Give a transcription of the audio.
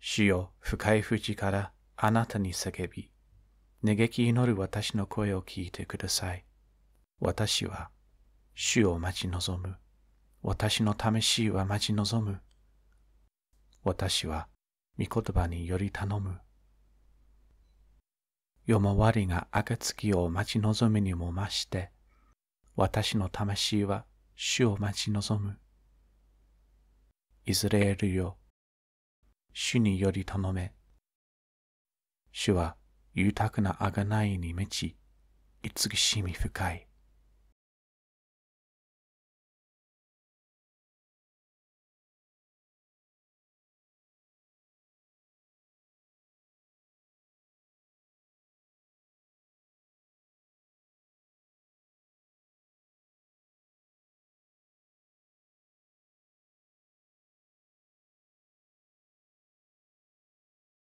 主よ、深い富士からあなたに叫び、嘆き祈る私の声を聞いてください。私は、主を待ち望む。私の試しは待ち望む。私は、御言葉により頼む。夜回りが暁を待ち望むにも増して、私の魂は主を待ち望む。イずれエルよ、主により頼め。主は豊かな贖いに満ち、慈しみ深い。